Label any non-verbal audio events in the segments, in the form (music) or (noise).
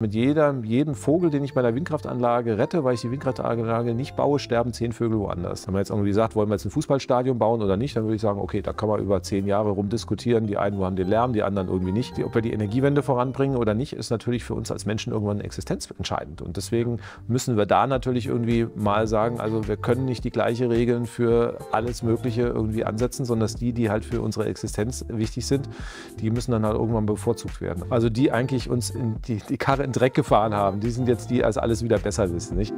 Mit jedem, jedem Vogel, den ich bei der Windkraftanlage rette, weil ich die Windkraftanlage nicht baue, sterben zehn Vögel woanders. Wenn man jetzt irgendwie sagt, wollen wir jetzt ein Fußballstadion bauen oder nicht, dann würde ich sagen, okay, da kann man über zehn Jahre rumdiskutieren. Die einen haben den Lärm, die anderen irgendwie nicht. Ob wir die Energiewende voranbringen oder nicht, ist natürlich für uns als Menschen irgendwann existenzentscheidend. Und deswegen müssen wir da natürlich irgendwie mal sagen, also wir können nicht die gleichen Regeln für alles Mögliche irgendwie ansetzen, sondern die, die halt für unsere Existenz wichtig sind, die müssen dann halt irgendwann bevorzugt werden. Also die eigentlich uns in die, die Karre in Dreck gefahren haben, die sind jetzt die, die als alles wieder besser wissen. Nicht?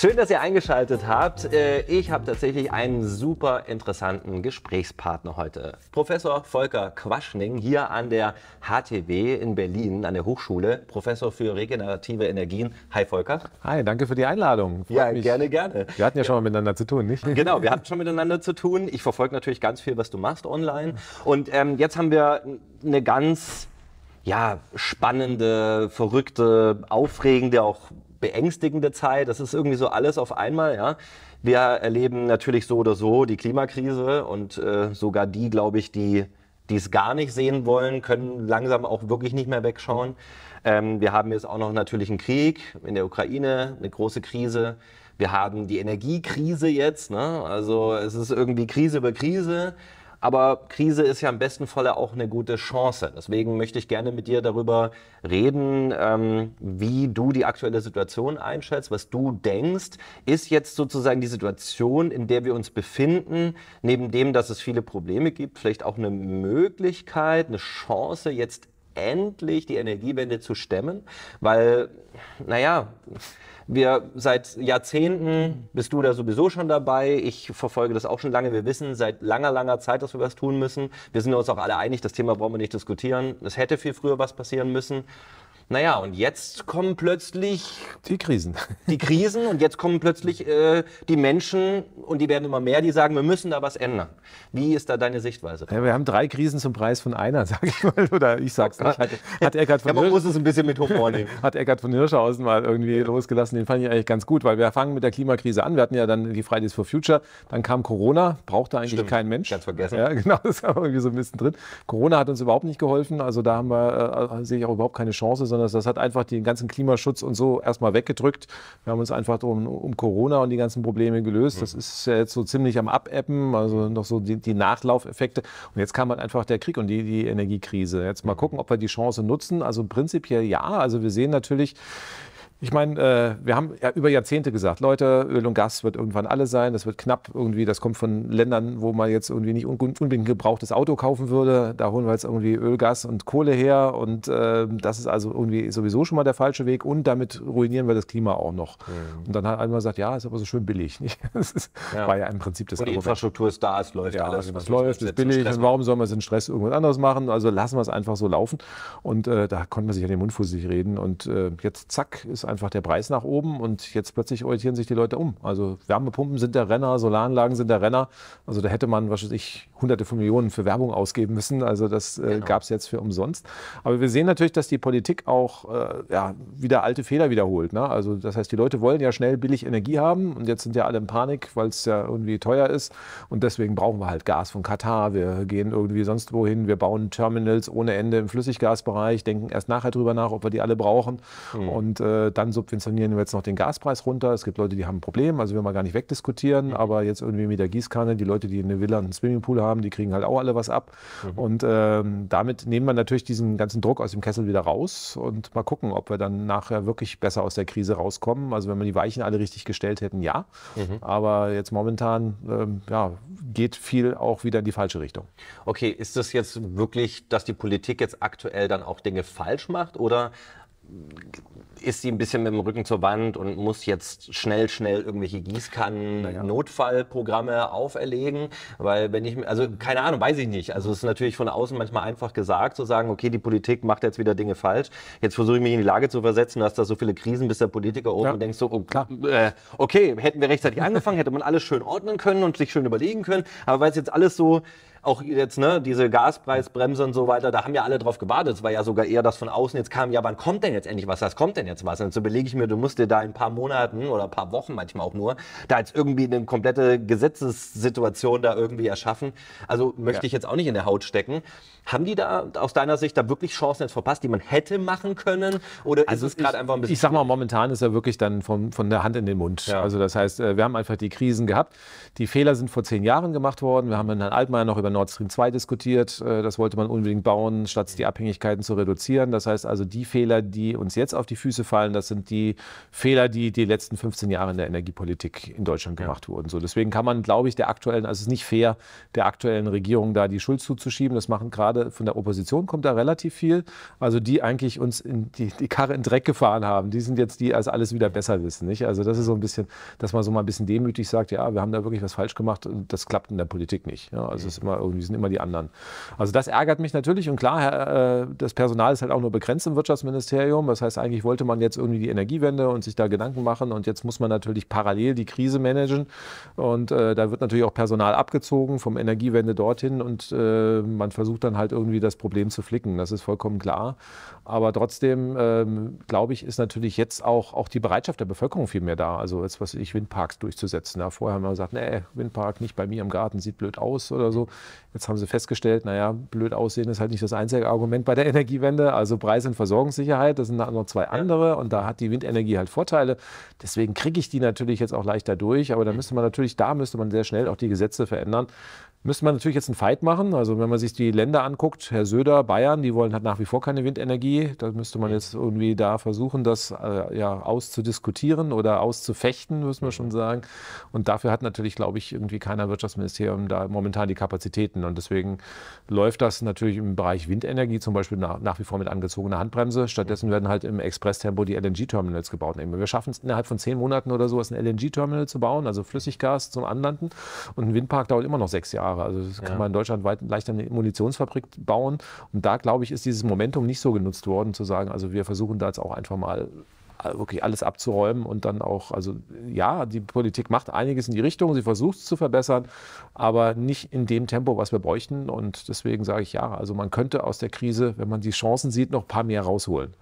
Schön, dass ihr eingeschaltet habt. Äh, ich habe tatsächlich einen super interessanten Gesprächspartner heute. Professor Volker Quaschning hier an der HTW in Berlin, an der Hochschule, Professor für regenerative Energien. Hi Volker. Hi, danke für die Einladung. Freut ja, mich. gerne, gerne. Wir hatten ja schon mal miteinander zu tun, nicht? Genau, wir hatten schon miteinander zu tun. Ich verfolge natürlich ganz viel, was du machst online. Und ähm, jetzt haben wir eine ganz ja, spannende, verrückte, aufregende, auch beängstigende Zeit. Das ist irgendwie so alles auf einmal. Ja, wir erleben natürlich so oder so die Klimakrise und äh, sogar die, glaube ich, die die es gar nicht sehen wollen, können langsam auch wirklich nicht mehr wegschauen. Ähm, wir haben jetzt auch noch natürlich einen Krieg in der Ukraine, eine große Krise. Wir haben die Energiekrise jetzt. Ne? Also es ist irgendwie Krise über Krise aber Krise ist ja im besten Falle auch eine gute Chance. Deswegen möchte ich gerne mit dir darüber reden, ähm, wie du die aktuelle Situation einschätzt, was du denkst. Ist jetzt sozusagen die Situation, in der wir uns befinden, neben dem, dass es viele Probleme gibt, vielleicht auch eine Möglichkeit, eine Chance, jetzt endlich die Energiewende zu stemmen, weil, naja, wir seit Jahrzehnten bist du da sowieso schon dabei. Ich verfolge das auch schon lange. Wir wissen seit langer, langer Zeit, dass wir was tun müssen. Wir sind uns auch alle einig, das Thema brauchen wir nicht diskutieren. Es hätte viel früher was passieren müssen. Naja, und jetzt kommen plötzlich... Die Krisen. Die Krisen und jetzt kommen plötzlich äh, die Menschen, und die werden immer mehr, die sagen, wir müssen da was ändern. Wie ist da deine Sichtweise? Ja, wir haben drei Krisen zum Preis von einer, (laughs) sag ich mal. Oder ich sag's nicht. Hat, hat Eckart von ja, man muss es ein bisschen mit Humor (laughs) nehmen. Hat Eckart von Hirschhausen mal irgendwie losgelassen. Den fand ich eigentlich ganz gut, weil wir fangen mit der Klimakrise an. Wir hatten ja dann die Fridays for Future. Dann kam Corona. Brauchte eigentlich Stimmt. kein Mensch. Ganz vergessen. Ja, (laughs) genau. Das war irgendwie so ein bisschen drin. Corona hat uns überhaupt nicht geholfen. Also da haben wir, äh, sehe ich auch überhaupt keine Chance, sondern sondern das hat einfach den ganzen Klimaschutz und so erstmal weggedrückt. Wir haben uns einfach um, um Corona und die ganzen Probleme gelöst. Das mhm. ist ja jetzt so ziemlich am Abebben, also noch so die, die Nachlaufeffekte. Und jetzt kam halt einfach der Krieg und die, die Energiekrise. Jetzt mal mhm. gucken, ob wir die Chance nutzen. Also prinzipiell ja. Also wir sehen natürlich, ich meine, äh, wir haben ja über Jahrzehnte gesagt, Leute, Öl und Gas wird irgendwann alle sein, das wird knapp irgendwie, das kommt von Ländern, wo man jetzt irgendwie nicht unbedingt gebrauchtes Auto kaufen würde. Da holen wir jetzt irgendwie Öl, Gas und Kohle her und äh, das ist also irgendwie sowieso schon mal der falsche Weg und damit ruinieren wir das Klima auch noch. Mhm. Und dann hat einer gesagt, ja, ist aber so schön billig. (laughs) Das ist, ja. war ja im Prinzip das Und die Infrastruktur ist da, es läuft ja, alles. Es also läuft, es ist billig und warum soll man es in Stress irgendwas anderes machen? Also lassen wir es einfach so laufen. Und äh, da konnte man sich an den Mund vor sich reden und äh, jetzt zack ist einfach der Preis nach oben und jetzt plötzlich orientieren sich die Leute um. Also Wärmepumpen sind der Renner, Solaranlagen sind der Renner. Also da hätte man, was weiß ich, hunderte von Millionen für Werbung ausgeben müssen. Also das äh, genau. gab es jetzt für umsonst. Aber wir sehen natürlich, dass die Politik auch äh, ja, wieder alte Fehler wiederholt. Ne? Also das heißt, die Leute wollen ja schnell billig Energie haben und jetzt sind ja alle in Panik, weil es ja irgendwie teuer ist. Und deswegen brauchen wir halt Gas von Katar. Wir gehen irgendwie sonst wohin. Wir bauen Terminals ohne Ende im Flüssiggasbereich, denken erst nachher drüber nach, ob wir die alle brauchen. Mhm. Und äh, dann subventionieren wir jetzt noch den Gaspreis runter. Es gibt Leute, die haben ein Problem, also wir mal gar nicht wegdiskutieren. Mhm. Aber jetzt irgendwie mit der Gießkanne, die Leute, die eine Villa und einen Swimmingpool haben, haben, die kriegen halt auch alle was ab. Mhm. Und ähm, damit nehmen wir natürlich diesen ganzen Druck aus dem Kessel wieder raus und mal gucken, ob wir dann nachher wirklich besser aus der Krise rauskommen. Also wenn wir die Weichen alle richtig gestellt hätten, ja. Mhm. Aber jetzt momentan ähm, ja, geht viel auch wieder in die falsche Richtung. Okay, ist das jetzt wirklich, dass die Politik jetzt aktuell dann auch Dinge falsch macht oder ist sie ein bisschen mit dem Rücken zur Wand und muss jetzt schnell, schnell irgendwelche Gießkannen, naja. Notfallprogramme auferlegen, weil wenn ich, also keine Ahnung, weiß ich nicht. Also es ist natürlich von außen manchmal einfach gesagt zu sagen, okay, die Politik macht jetzt wieder Dinge falsch. Jetzt versuche ich mich in die Lage zu versetzen, dass da so viele Krisen, bis der Politiker oben ja. und denkst so, oh, äh, okay, hätten wir rechtzeitig angefangen, hätte man alles schön ordnen können und sich schön überlegen können. Aber weil es jetzt alles so auch jetzt ne, diese Gaspreisbremse und so weiter, da haben ja alle drauf gewartet. Es war ja sogar eher das von außen. Jetzt kam ja, wann kommt denn jetzt endlich was? Was kommt denn jetzt was? Und so belege ich mir, du musst dir da in ein paar Monaten oder ein paar Wochen manchmal auch nur, da jetzt irgendwie eine komplette Gesetzessituation da irgendwie erschaffen. Also möchte ja. ich jetzt auch nicht in der Haut stecken. Haben die da aus deiner Sicht da wirklich Chancen jetzt verpasst, die man hätte machen können? Oder also ist es gerade einfach ein bisschen. Ich sag mal, momentan ist er wirklich dann von, von der Hand in den Mund. Ja. Also das heißt, äh, wir haben einfach die Krisen gehabt. Die Fehler sind vor zehn Jahren gemacht worden. Wir haben dann Altmaier noch übernommen Nord Stream 2 diskutiert. Äh, das wollte man unbedingt bauen, statt die Abhängigkeiten zu reduzieren. Das heißt also, die Fehler, die uns jetzt auf die Füße fallen, das sind die Fehler, die die letzten 15 Jahre in der Energiepolitik in Deutschland gemacht ja. wurden. So, deswegen kann man, glaube ich, der aktuellen, also es ist nicht fair, der aktuellen Regierung da die Schuld zuzuschieben. Das machen gerade von der Opposition kommt da relativ viel. Also die eigentlich uns die, die, Karre in Dreck gefahren haben, die sind jetzt die, als alles wieder besser wissen. Nicht? Also das ist so ein bisschen, dass man so mal ein bisschen demütig sagt, ja, wir haben da wirklich was falsch gemacht. und Das klappt in der Politik nicht. Ja, also es ist immer irgendwie, sind immer die anderen. Also das ärgert mich natürlich und klar, äh, das Personal ist halt auch nur begrenzt im Wirtschaftsministerium. Das heißt, eigentlich wollte man jetzt irgendwie die Energiewende und sich da Gedanken machen und jetzt muss man natürlich parallel die Krise managen und äh, da wird natürlich auch Personal abgezogen vom Energiewende dorthin und äh, man versucht dann halt irgendwie das Problem zu flicken. Das ist vollkommen klar. Aber trotzdem, ähm, glaube ich, ist natürlich jetzt auch, auch die Bereitschaft der Bevölkerung viel mehr da. Also jetzt, was ich, Windparks durchzusetzen. Ja, vorher haben wir gesagt, nee, Windpark nicht bei mir im Garten, sieht blöd aus oder so. Jetzt haben sie festgestellt, naja, blöd aussehen ist halt nicht das einzige Argument bei der (laughs) Energiewende. Also Preis und Versorgungssicherheit, das sind noch zwei andere und da hat die Windenergie halt Vorteile. Deswegen kriege ich die natürlich jetzt auch leichter durch, aber da mhm. müsste man natürlich, da müsste man sehr schnell auch die Gesetze verändern, Müsste man natürlich jetzt einen Fight machen. Also wenn man sich die Länder anguckt, Herr Söder, Bayern, die wollen halt nach wie vor keine Windenergie. Da müsste man jetzt irgendwie da versuchen, das äh, ja, auszudiskutieren oder auszufechten, müssen wir schon sagen. Und dafür hat natürlich, glaube ich, irgendwie keiner Wirtschaftsministerium da momentan die Kapazitäten. Und deswegen läuft das natürlich im Bereich Windenergie zum Beispiel nach, nach wie vor mit angezogener Handbremse. Stattdessen werden halt im Expresstempo die LNG-Terminals gebaut. Wir schaffen es innerhalb von zehn Monaten oder so, ein LNG-Terminal zu bauen, also Flüssiggas zum Anlanden. Und ein Windpark dauert immer noch sechs Jahre. Jahre. Also das kann man in Deutschland weit, leichter eine Munitionsfabrik bauen. Und da, glaube ich, ist dieses Momentum nicht so genutzt worden, zu sagen, also wir versuchen da jetzt auch einfach mal äh, wirklich alles abzuräumen und dann auch, also ja, die Politik macht einiges in die Richtung, sie versucht es zu verbessern, aber nicht in dem Tempo, was wir bräuchten. Und deswegen sage ich ja, also man könnte aus der Krise, wenn man die Chancen sieht, noch ein paar mehr rausholen.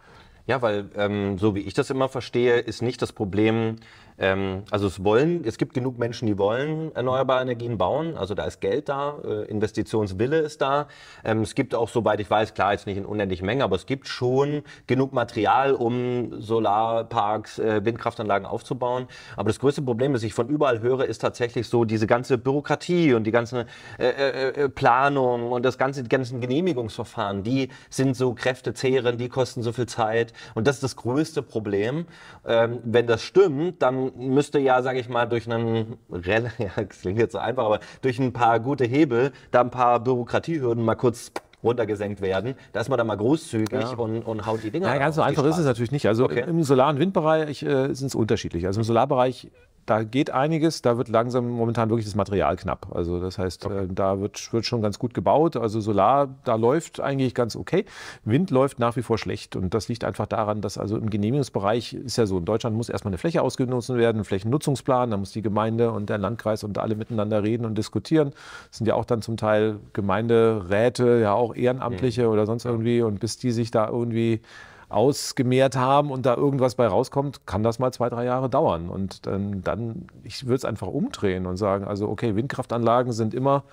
Ja, weil ähm, so wie ich das immer verstehe, ist nicht das Problem, ähm, also es wollen, es gibt genug Menschen, die wollen erneuerbare Energien bauen. Also da ist Geld da, äh, Investitionswille ist da. Ähm, es gibt auch, soweit ich weiß, klar jetzt nicht in unendlich Menge, aber es gibt schon genug Material, um Solarparks, äh, Windkraftanlagen aufzubauen. Aber das größte Problem, das ich von überall höre, ist tatsächlich so diese ganze Bürokratie und die ganze äh, äh, äh, äh Planung und das ganze, die ganzen Genehmigungsverfahren. Die sind so kräftezehrend, die kosten so viel Zeit. Und das ist das größte Problem. Ähm, wenn das stimmt, dann müsste ja, sage ich mal, durch einen, (laughs) ja, klingt jetzt so einfach, aber durch ein paar gute Hebel, da ein paar Bürokratiehürden mal kurz runtergesenkt werden. Da ist man dann mal großzügig ja. und, und haut die Dinger Ja, ganz so einfach ist es natürlich nicht. Also okay. im Solar- und Windbereich äh, sind es unterschiedlich. Also im Solarbereich da geht einiges, da wird langsam momentan wirklich das Material knapp. Also das heißt, äh, okay. äh, da wird, wird schon ganz gut gebaut. Also Solar, da läuft eigentlich ganz okay. Wind läuft nach wie vor schlecht. Und das liegt einfach daran, dass also im Genehmigungsbereich ist ja so, in Deutschland muss erstmal eine Fläche ausgenutzt werden, ein Flächennutzungsplan, da muss die Gemeinde und der Landkreis und alle miteinander reden und diskutieren. Das sind ja auch dann zum Teil Gemeinderäte, ja auch Ehrenamtliche mhm. oder sonst irgendwie. Und bis die sich da irgendwie ausgemehrt haben und da irgendwas bei rauskommt, kann das mal zwei, drei Jahre dauern. Und dann, ähm, dann ich würde es einfach umdrehen und sagen, also okay, Windkraftanlagen sind immer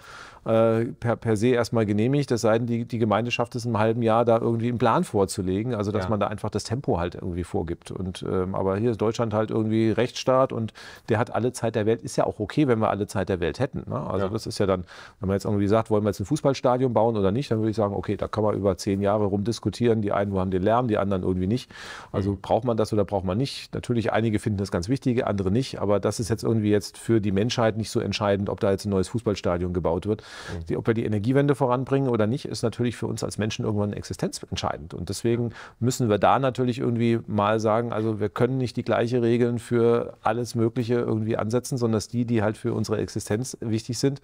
äh, per, per se erstmal genehmigt, es sei denn, die, die Gemeinde schafft es im halben Jahr, da irgendwie einen Plan vorzulegen, also dass ja. man da einfach das Tempo halt irgendwie vorgibt. Und, ähm, aber hier ist Deutschland halt irgendwie Rechtsstaat und der hat alle Zeit der Welt, ist ja auch okay, wenn wir alle Zeit der Welt hätten. Ne? Also ja. das ist ja dann, wenn man jetzt irgendwie sagt, wollen wir jetzt ein Fußballstadion bauen oder nicht, dann würde ich sagen, okay, da kann man über zehn Jahre rumdiskutieren, die einen haben den Lärm, die anderen irgendwie nicht. Also mhm. braucht man das oder braucht man nicht? Natürlich, einige finden das ganz wichtig, andere nicht, aber das ist jetzt irgendwie jetzt für die Menschheit nicht so entscheidend, ob da jetzt ein neues Fußballstadion gebaut wird, Mhm. Die, ob wir die Energiewende voranbringen oder nicht, ist natürlich für uns als Menschen irgendwann existenzentscheidend. Und deswegen müssen wir da natürlich irgendwie mal sagen, also wir können nicht die gleichen Regeln für alles Mögliche irgendwie ansetzen, sondern dass die, die halt für unsere Existenz wichtig sind,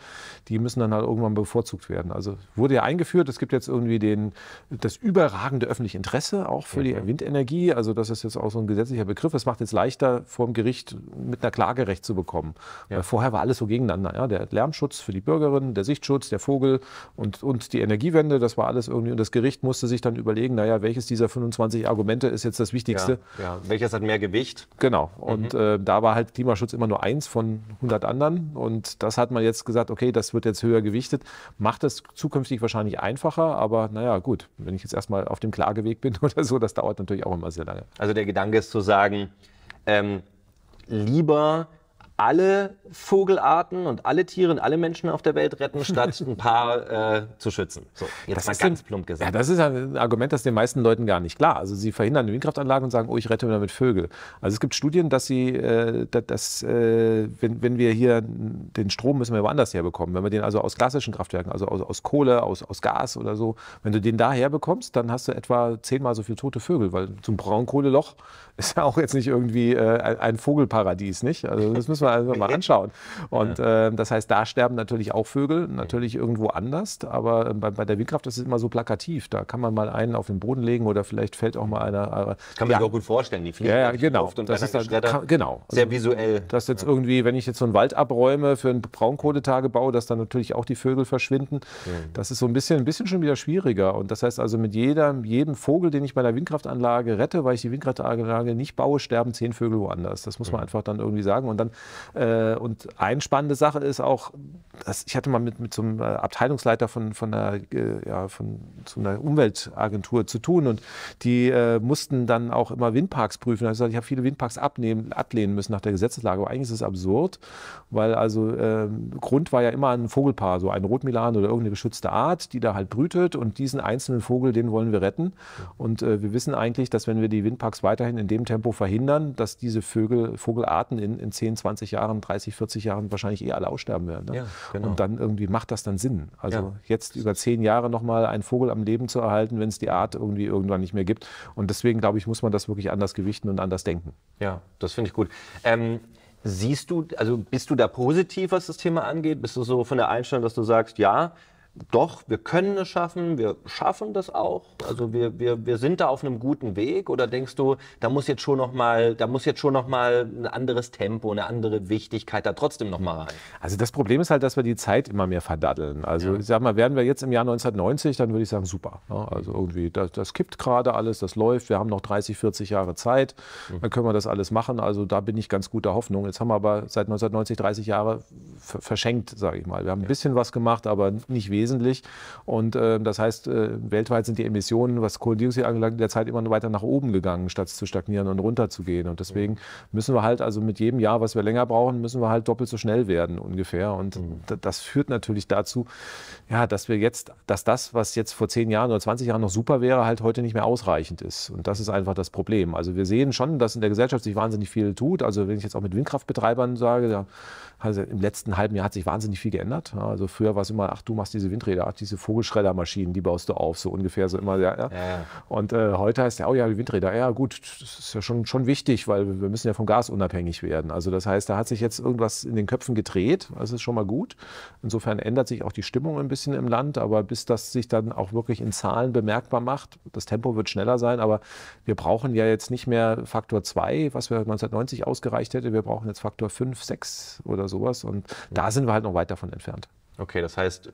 die müssen dann halt irgendwann bevorzugt werden. Also wurde ja eingeführt, es gibt jetzt irgendwie den, das überragende öffentliche Interesse auch für die mhm. Windenergie. Also das ist jetzt auch so ein gesetzlicher Begriff. Es macht jetzt leichter, vor dem Gericht mit einer Klage Recht zu bekommen. Ja. Weil vorher war alles so gegeneinander. Ja? Der Lärmschutz für die Bürgerinnen, der Sicht Lichtschutz, der Vogel und, und die Energiewende, das war alles irgendwie. Und das Gericht musste sich dann überlegen, naja, welches dieser 25 Argumente ist jetzt das Wichtigste? Ja, ja. Welches hat mehr Gewicht? Genau. Und mhm. äh, da war halt Klimaschutz immer nur eins von 100 anderen. Und das hat man jetzt gesagt, okay, das wird jetzt höher gewichtet. Macht es zukünftig wahrscheinlich einfacher, aber naja, gut, wenn ich jetzt erstmal auf dem Klageweg bin (laughs) oder so, das dauert natürlich auch immer sehr lange. Also der Gedanke ist zu sagen, ähm, lieber alle Vogelarten und alle Tiere und alle Menschen auf der Welt retten, statt (laughs) ein paar äh, zu schützen. So, jetzt das mal ganz ein, plump gesagt. Ja, das ist ein Argument, das den meisten Leuten gar nicht klar. Also sie verhindern Windkraftanlagen und sagen, oh, ich rette mir damit Vögel. Also es gibt Studien, dass sie, äh, dass, äh, wenn, wenn wir hier den Strom müssen wir woanders herbekommen. Wenn wir den also aus klassischen Kraftwerken, also aus, aus Kohle, aus, aus Gas oder so, wenn du den da herbekommst, dann hast du etwa zehnmal so viele tote Vögel, weil zum Braunkohleloch ist ja auch jetzt nicht irgendwie äh, ein, ein Vogelparadies, nicht? Also das müssen wir also mal (laughs) anschauen. Und äh, das heißt, da sterben natürlich auch Vögel, natürlich irgendwo anders. Aber äh, bei, bei der Windkraft das ist es immer so plakativ. Da kann man mal einen auf den Boden legen oder vielleicht fällt auch mal einer. Aber, kann man sich auch gut vorstellen, die fliegen ja, genau. oft und das ist dann, kann, genau. Also, sehr visuell. Dass jetzt irgendwie, wenn ich jetzt so einen Wald abräume für einen Braunkohletagebau, dass dann natürlich auch die Vögel verschwinden. Das ist so ein bisschen, ein bisschen schon wieder schwieriger. Und das heißt also, mit jeder, jedem Vogel, den ich bei der Windkraftanlage rette, weil ich die Windkraftanlage nicht baue, sterben zehn Vögel woanders. Das muss man einfach dann irgendwie sagen. Und dann äh, und eine spannende Sache ist auch, dass ich hatte mal mit, mit so einem äh, Abteilungsleiter von, von, einer, äh, ja, von so einer Umweltagentur zu tun und die äh, mussten dann auch immer Windparks prüfen. Also ich habe viele Windparks abnehmen, ablehnen müssen nach der Gesetzeslage. Aber eigentlich ist es absurd, weil also äh, Grund war ja immer ein Vogelpaar, so ein Rotmilan oder irgendeine geschützte Art, die da halt brütet und diesen einzelnen Vogel, den wollen wir retten. Und äh, wir wissen eigentlich, dass wenn wir die Windparks weiterhin in dem Tempo verhindern, dass diese Vögel, Vogelarten in, in 10, 20 20 Jahren, 30, 40 Jahren wahrscheinlich eh alle aussterben werden. Ne? Ja, genau. Und dann irgendwie macht das dann Sinn. Also ja. jetzt über zehn Jahre nochmal einen Vogel am Leben zu erhalten, wenn es die Art irgendwie irgendwann nicht mehr gibt. Und deswegen glaube ich, muss man das wirklich anders gewichten und anders denken. Ja, das finde ich gut. Ähm Siehst du, also bist du da positiv, was das Thema angeht? Bist du so von der Einstellung, dass du sagst, ja, doch, wir können es schaffen, wir schaffen das auch. Also wir, wir, wir sind da auf einem guten Weg. Oder denkst du, da muss jetzt schon noch mal, da muss jetzt schon noch mal ein anderes Tempo, eine andere Wichtigkeit da trotzdem noch mal rein? Also das Problem ist halt, dass wir die Zeit immer mehr verdaddeln. Also ja. ich sag mal, wären wir jetzt im Jahr 1990, dann würde ich sagen, super. Also irgendwie, das, das kippt gerade alles, das läuft. Wir haben noch 30, 40 Jahre Zeit. Mhm. Dann können wir das alles machen. Also da bin ich ganz guter Hoffnung. Jetzt haben wir aber seit 1990 30 Jahre verschenkt, sage ich mal. Wir haben ein bisschen was gemacht, aber nicht wenig wesentlich. Und äh, das heißt, äh, weltweit sind die Emissionen, was Kohlendioxid angelangt, derzeit immer weiter nach oben gegangen, statt zu stagnieren und runterzugehen. Und deswegen müssen wir halt, also mit jedem Jahr, was wir länger brauchen, müssen wir halt doppelt so schnell werden ungefähr. Und mhm. das führt natürlich dazu, ja, dass wir jetzt, dass das, was jetzt vor zehn Jahren oder 20 Jahren noch super wäre, halt heute nicht mehr ausreichend ist. Und das ist einfach das Problem. Also wir sehen schon, dass in der Gesellschaft sich wahnsinnig viel tut. Also wenn ich jetzt auch mit Windkraftbetreibern sage, also im letzten halben Jahr hat sich wahnsinnig viel geändert. Also früher war es immer, ach, du machst diese Windräder, ach, diese Vogelschreddermaschinen, die baust du auf, so ungefähr so immer. Ja, ja. Und äh, heute heißt ja, oh ja, die Windräder, ja gut, das ist ja schon, schon wichtig, weil wir müssen ja vom Gas unabhängig werden. Also das heißt, da hat sich jetzt irgendwas in den Köpfen gedreht, das also ist schon mal gut. Insofern ändert sich auch die Stimmung ein bisschen im Land, aber bis das sich dann auch wirklich in Zahlen bemerkbar macht, das Tempo wird schneller sein, aber wir brauchen ja jetzt nicht mehr Faktor 2, was wir 1990 ausgereicht hätte, wir brauchen jetzt Faktor 5, 6 oder sowas und da sind wir halt noch weit davon entfernt. Okay, das heißt,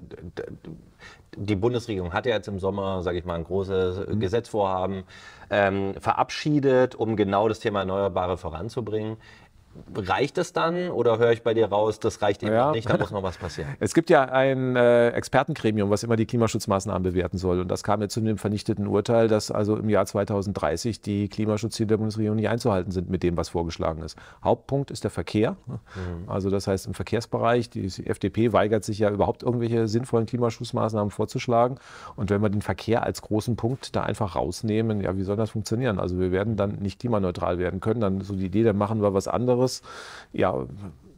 die Bundesregierung hat ja jetzt im Sommer, sage ich mal, ein großes mhm. Gesetzvorhaben ähm, verabschiedet, um genau das Thema Erneuerbare voranzubringen reicht es dann oder höre ich bei dir raus, das reicht eben ja. nicht, da muss (laughs) noch was passieren? Es gibt ja ein äh, Expertengremium, was immer die Klimaschutzmaßnahmen bewerten soll. Und das kam ja zu dem vernichteten Urteil, dass also im Jahr 2030 die Klimaschutzziele der Bundesregierung nicht einzuhalten sind mit dem, was vorgeschlagen ist. Hauptpunkt ist der Verkehr. Mhm. Also das heißt im Verkehrsbereich, die FDP weigert sich ja überhaupt irgendwelche sinnvollen Klimaschutzmaßnahmen vorzuschlagen. Und wenn wir den Verkehr als großen Punkt da einfach rausnehmen, ja, wie soll das funktionieren? Also wir werden dann nicht klimaneutral werden können. Dann so die Idee, dann machen wir was anderes anderes. Ja,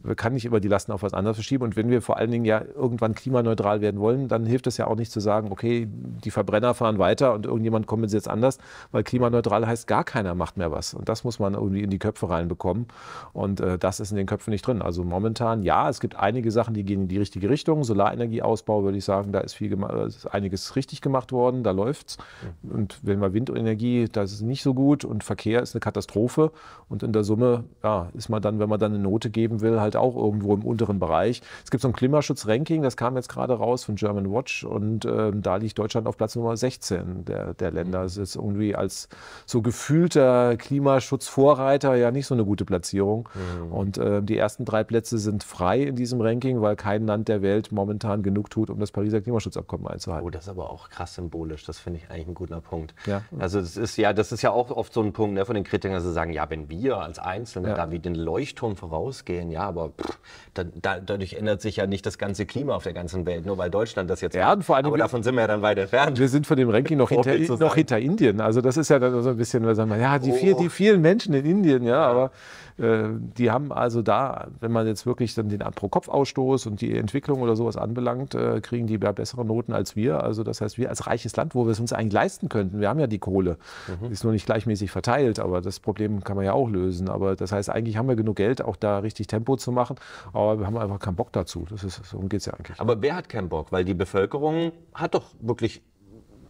man kann nicht immer die Lasten auf was anderes verschieben. Und wenn wir vor allen Dingen ja irgendwann klimaneutral werden wollen, dann hilft es ja auch nicht zu sagen, okay, die Verbrenner fahren weiter und irgendjemand kommt jetzt anders, weil klimaneutral heißt, gar keiner macht mehr was. Und das muss man irgendwie in die Köpfe reinbekommen. Und äh, das ist in den Köpfen nicht drin. Also momentan, ja, es gibt einige Sachen, die gehen in die richtige Richtung. Solarenergieausbau, würde ich sagen, da ist, viel äh, ist einiges richtig gemacht worden, da läuft's. Mhm. Und wenn wir Windenergie, das ist nicht so gut. Und Verkehr ist eine Katastrophe. Und in der Summe ja, ist man dann, wenn man dann eine Note geben will, halt halt auch irgendwo im unteren Bereich. Es gibt so ein Klimaschutz-Ranking, das kam jetzt gerade raus von German Watch und äh, da liegt Deutschland auf Platz Nummer 16 der, der Länder. Es ist irgendwie als so gefühlter Klimaschutzvorreiter ja nicht so eine gute Platzierung. Mhm. Und äh, die ersten drei Plätze sind frei in diesem Ranking, weil kein Land der Welt momentan genug tut, um das Pariser Klimaschutzabkommen einzuhalten. Oh, das ist aber auch krass symbolisch. Das finde ich eigentlich ein guter Punkt. Ja. Also das ist ja, das ist ja auch oft so ein Punkt ne, von den Kritikern, dass sie sagen, ja, wenn wir als Einzelne ja. da wie den Leuchtturm vorausgehen, ja, aber aber pff, da, da, dadurch ändert sich ja nicht das ganze Klima auf der ganzen Welt, nur weil Deutschland das jetzt ja, macht. Vor allem, aber davon sind wir ja dann weit entfernt. Wir sind von dem Ranking noch, (laughs) hinter, noch hinter Indien. Also das ist ja dann so ein bisschen, wir sagen, ja, die, oh. viel, oh. die vielen Menschen in Indien, ja, aber äh, die haben also da, wenn man jetzt wirklich dann den Pro-Kopf-Ausstoß und die Entwicklung oder sowas anbelangt, äh, kriegen die bessere Noten als wir. Also das heißt, wir als reiches Land, wo wir es uns eigentlich leisten könnten, wir haben ja die Kohle, mhm. ist nur nicht gleichmäßig verteilt, aber das Problem kann man ja auch lösen. Aber das heißt, eigentlich haben wir genug Geld, auch da richtig Tempo zu zu machen. Aber wir haben einfach keinen Bock dazu. Das ist, darum geht es ja eigentlich. Aber wer hat keinen Bock? Weil die Bevölkerung hat doch wirklich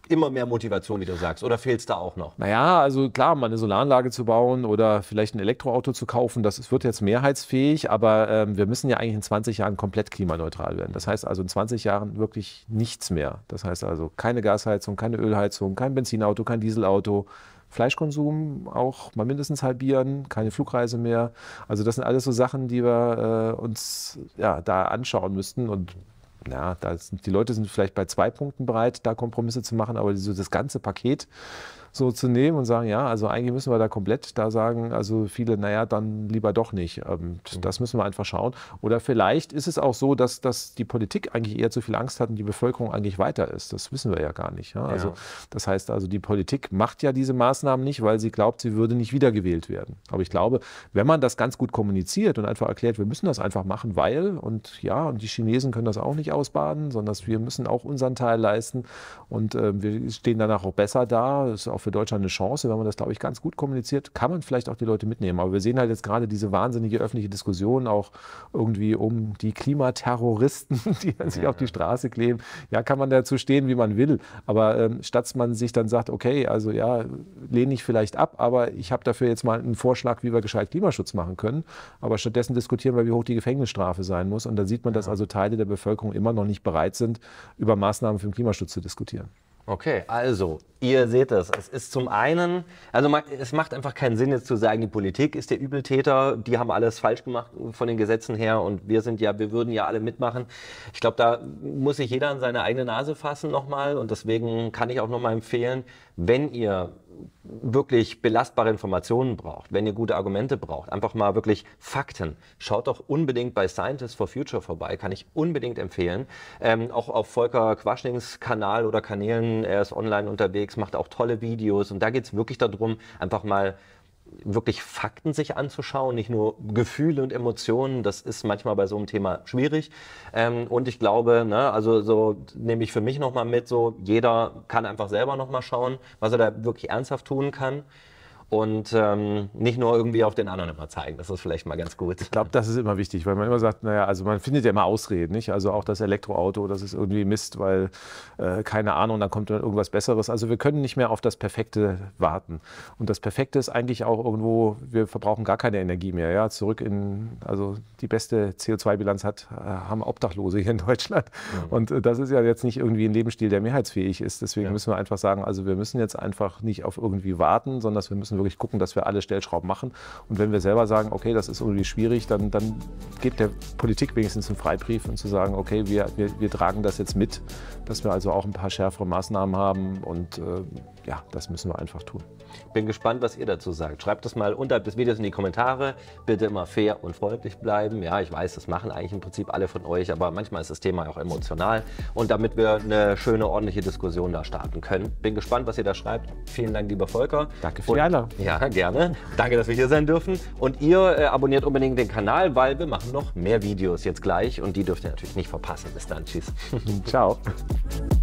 immer mehr Motivation, wie du sagst, oder fehlt es da auch noch? Naja, also klar, mal eine Solaranlage zu bauen oder vielleicht ein Elektroauto zu kaufen, das wird jetzt mehrheitsfähig, aber ähm, wir müssen ja eigentlich in 20 Jahren komplett klimaneutral werden. Das heißt also in 20 Jahren wirklich nichts mehr. Das heißt also keine Gasheizung, keine Ölheizung, kein Benzinauto, kein Dieselauto, Fleischkonsum auch mal mindestens halbieren, keine Flugreise mehr. Also das sind alles so Sachen, die wir äh, uns ja, da anschauen müssten und ja, sind, die Leute sind vielleicht bei zwei Punkten bereit, da Kompromisse zu machen, aber so das ganze Paket so zu nehmen und sagen, ja, also eigentlich müssen wir da komplett da sagen, also viele, naja, dann lieber doch nicht. Ähm, mhm. Das müssen wir einfach schauen. Oder vielleicht ist es auch so, dass, dass die Politik eigentlich eher zu viel Angst hat und die Bevölkerung eigentlich weiter ist. Das wissen wir ja gar nicht. Also, ja. Das heißt also, die Politik macht ja diese Maßnahmen nicht, weil sie glaubt, sie würde nicht wiedergewählt werden. Aber ich glaube, wenn man das ganz gut kommuniziert und einfach erklärt, wir müssen das einfach machen, weil und ja, und die Chinesen können das auch nicht ausbaden, sondern wir müssen auch unseren Teil leisten und äh, wir stehen danach auch besser da. Das ist auch für für Deutschland eine Chance. Wenn man das, glaube ich, ganz gut kommuniziert, kann man vielleicht auch die Leute mitnehmen. Aber wir sehen halt jetzt gerade diese wahnsinnige öffentliche Diskussion auch irgendwie um die Klimaterroristen, (laughs) die dann sich auf die Straße kleben. Ja, kann man dazu stehen, wie man will. Aber ähm, statt man sich dann sagt, okay, also ja, lehne ich vielleicht ab, aber ich habe dafür jetzt mal einen Vorschlag, wie wir gescheit Klimaschutz machen können. Aber stattdessen diskutieren wir, wie hoch die Gefängnisstrafe sein muss. Und da sieht man, dass also Teile der Bevölkerung immer noch nicht bereit sind, über Maßnahmen für den Klimaschutz zu diskutieren. Okay, also ihr seht es. Es ist zum einen, also es macht einfach keinen Sinn jetzt zu sagen, die Politik ist der Übeltäter, die haben alles falsch gemacht von den Gesetzen her und wir sind ja, wir würden ja alle mitmachen. Ich glaube, da muss sich jeder an seine eigene Nase fassen nochmal und deswegen kann ich auch nochmal empfehlen, wenn ihr wirklich belastbare Informationen braucht, wenn ihr gute Argumente braucht, einfach mal wirklich Fakten, schaut doch unbedingt bei Scientists for Future vorbei, kann ich unbedingt empfehlen. Ähm, auch auf Volker Quaschnings Kanal oder Kanälen, er ist online unterwegs, macht auch tolle Videos und da geht es wirklich darum, einfach mal wirklich Fakten sich anzuschauen, nicht nur Gefühle und Emotionen. Das ist manchmal bei so einem Thema schwierig. Ähm, und ich glaube, ne, also so nehme ich für mich nochmal mit, so jeder kann einfach selber nochmal schauen, was er da wirklich ernsthaft tun kann und ähm, nicht nur irgendwie auf den anderen immer zeigen. Das ist vielleicht mal ganz gut. Ich glaube, das ist immer wichtig, weil man immer sagt, naja, also man findet ja immer Ausreden, nicht? Also auch das Elektroauto, das ist irgendwie Mist, weil äh, keine Ahnung, dann kommt dann irgendwas Besseres. Also wir können nicht mehr auf das Perfekte warten. Und das Perfekte ist eigentlich auch irgendwo, wir verbrauchen gar keine Energie mehr. Ja, zurück in, also die beste CO2-Bilanz hat, äh, haben Obdachlose hier in Deutschland. Mhm. Und äh, das ist ja jetzt nicht irgendwie ein Lebensstil, der mehrheitsfähig ist. Deswegen ja. müssen wir einfach sagen, also wir müssen jetzt einfach nicht auf irgendwie warten, sondern wir müssen wirklich gucken, dass wir alle Stellschrauben machen. Und wenn wir selber sagen, okay, das ist irgendwie schwierig, dann, dann geht der Politik wenigstens einen Freibrief und zu sagen, okay, wir, wir, wir tragen das jetzt mit, dass wir also auch ein paar schärfere Maßnahmen haben und äh, ja, das müssen wir einfach tun. Bin gespannt, was ihr dazu sagt. Schreibt das mal unterhalb des Videos in die Kommentare. Bitte immer fair und freundlich bleiben. Ja, ich weiß, das machen eigentlich im Prinzip alle von euch, aber manchmal ist das Thema auch emotional. Und damit wir eine schöne, ordentliche Diskussion da starten können, bin gespannt, was ihr da schreibt. Vielen Dank, lieber Volker. Danke für die Ja, gerne. Danke, dass wir hier sein dürfen. Und ihr äh, abonniert unbedingt den Kanal, weil wir machen noch mehr Videos jetzt gleich und die dürft ihr natürlich nicht verpassen. Bis dann. Tschüss. (laughs) Ciao. (laughs)